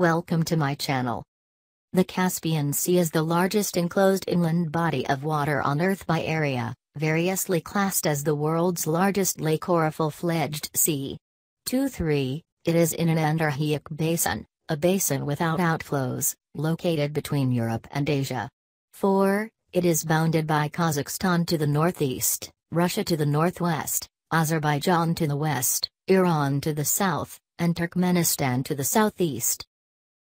Welcome to my channel. The Caspian Sea is the largest enclosed inland body of water on Earth by area, variously classed as the world's largest lake or a full-fledged sea. 2-3, it is in an endorheic basin, a basin without outflows, located between Europe and Asia. 4. It is bounded by Kazakhstan to the northeast, Russia to the northwest, Azerbaijan to the west, Iran to the south, and Turkmenistan to the southeast.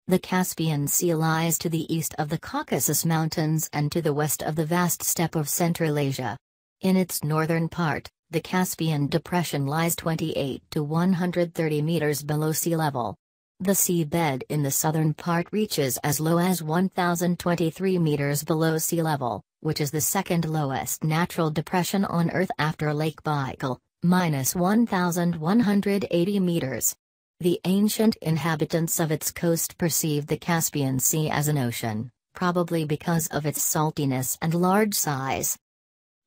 The Caspian Sea lies to the east of the Caucasus Mountains and to the west of the vast steppe of Central Asia. In its northern part, the Caspian Depression lies 28 to 130 meters below sea level. The seabed in the southern part reaches as low as 1,023 meters below sea level, which is the second lowest natural depression on Earth after Lake Baikal, minus 1,180 meters. The ancient inhabitants of its coast perceived the Caspian Sea as an ocean, probably because of its saltiness and large size.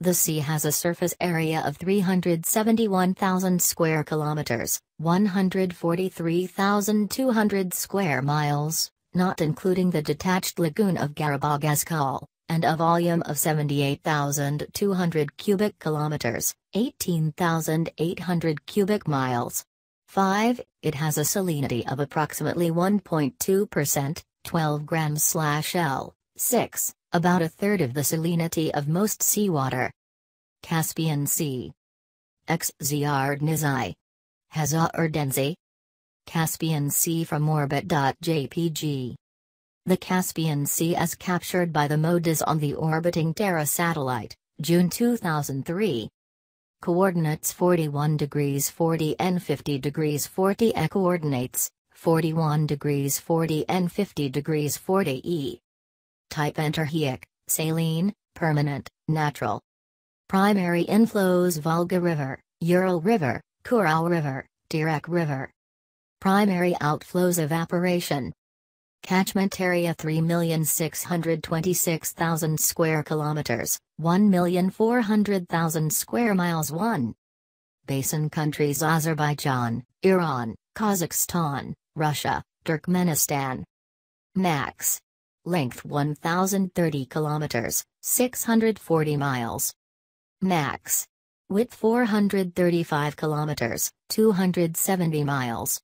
The sea has a surface area of 371,000 square kilometers, 143,200 square miles, not including the detached lagoon of Garabagaskal, and a volume of 78,200 cubic kilometers, 18,800 cubic miles. 5. It has a salinity of approximately 1.2%, 12 grams slash L. 6. About a third of the salinity of most seawater. Caspian Sea. Xziardnizai. Hazardenzi. Caspian Sea from orbit.jpg. The Caspian Sea as captured by the MODIS on the orbiting Terra satellite, June 2003, coordinates 41 degrees 40 and 50 degrees 40 e coordinates 41 degrees 40 and 50 degrees 40 e type enterheic saline permanent natural primary inflows volga river ural river kurau river direk river primary outflows evaporation Catchment area 3,626,000 square kilometers, 1,400,000 square miles 1. Basin countries Azerbaijan, Iran, Kazakhstan, Russia, Turkmenistan. Max. Length 1,030 kilometers, 640 miles. Max. Width 435 kilometers, 270 miles.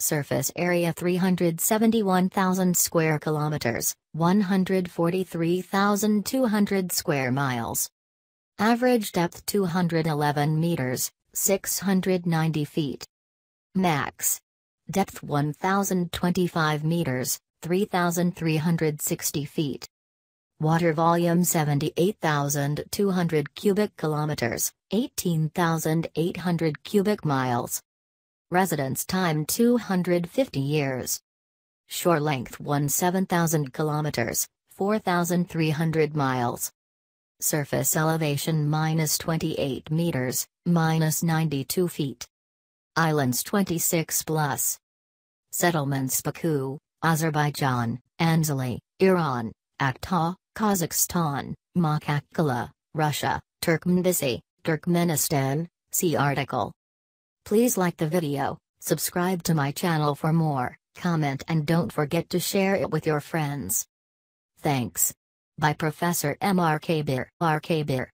Surface area 371,000 square kilometers, 143,200 square miles. Average depth 211 meters, 690 feet. Max. Depth 1,025 meters, 3,360 feet. Water volume 78,200 cubic kilometers, 18,800 cubic miles residence time 250 years. Shore length 17,000 kilometers, 4,300 miles. Surface elevation minus 28 meters, minus 92 feet. Islands 26 plus. Settlements Baku, Azerbaijan, Anzali, Iran, Akta, Kazakhstan, Makakala, Russia, Turkmenbisi, Turkmenistan, see article. Please like the video, subscribe to my channel for more, comment and don't forget to share it with your friends. Thanks. By Professor M. R. Kabir. R. Kabir.